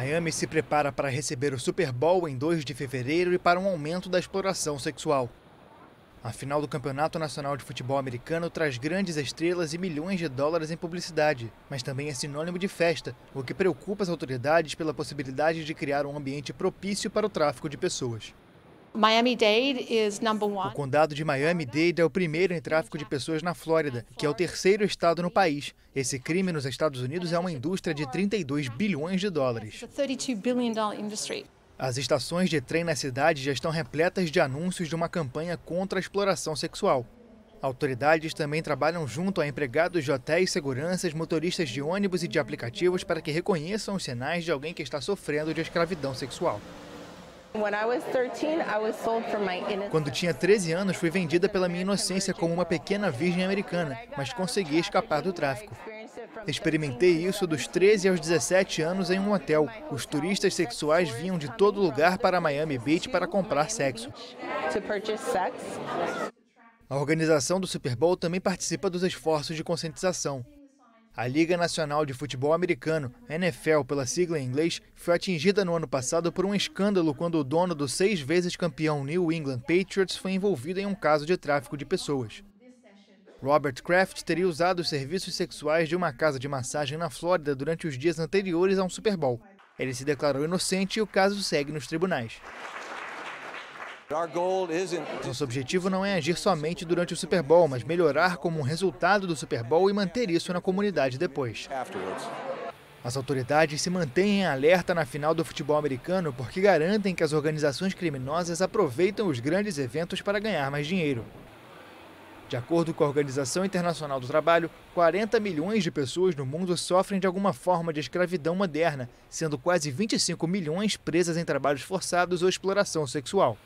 Miami se prepara para receber o Super Bowl em 2 de fevereiro e para um aumento da exploração sexual. A final do Campeonato Nacional de Futebol Americano traz grandes estrelas e milhões de dólares em publicidade, mas também é sinônimo de festa, o que preocupa as autoridades pela possibilidade de criar um ambiente propício para o tráfico de pessoas. O condado de Miami-Dade é o primeiro em tráfico de pessoas na Flórida, que é o terceiro estado no país. Esse crime nos Estados Unidos é uma indústria de 32 bilhões de dólares. As estações de trem na cidade já estão repletas de anúncios de uma campanha contra a exploração sexual. Autoridades também trabalham junto a empregados de hotéis, seguranças, motoristas de ônibus e de aplicativos para que reconheçam os sinais de alguém que está sofrendo de escravidão sexual. Quando tinha 13 anos, fui vendida pela minha inocência como uma pequena virgem americana, mas consegui escapar do tráfico. Experimentei isso dos 13 aos 17 anos em um hotel. Os turistas sexuais vinham de todo lugar para Miami Beach para comprar sexo. A organização do Super Bowl também participa dos esforços de conscientização. A Liga Nacional de Futebol Americano, NFL pela sigla em inglês, foi atingida no ano passado por um escândalo quando o dono do seis vezes campeão New England Patriots foi envolvido em um caso de tráfico de pessoas. Robert Kraft teria usado os serviços sexuais de uma casa de massagem na Flórida durante os dias anteriores a um Super Bowl. Ele se declarou inocente e o caso segue nos tribunais. Nosso objetivo não é agir somente durante o Super Bowl, mas melhorar como um resultado do Super Bowl e manter isso na comunidade depois. As autoridades se mantêm em alerta na final do futebol americano porque garantem que as organizações criminosas aproveitam os grandes eventos para ganhar mais dinheiro. De acordo com a Organização Internacional do Trabalho, 40 milhões de pessoas no mundo sofrem de alguma forma de escravidão moderna, sendo quase 25 milhões presas em trabalhos forçados ou exploração sexual.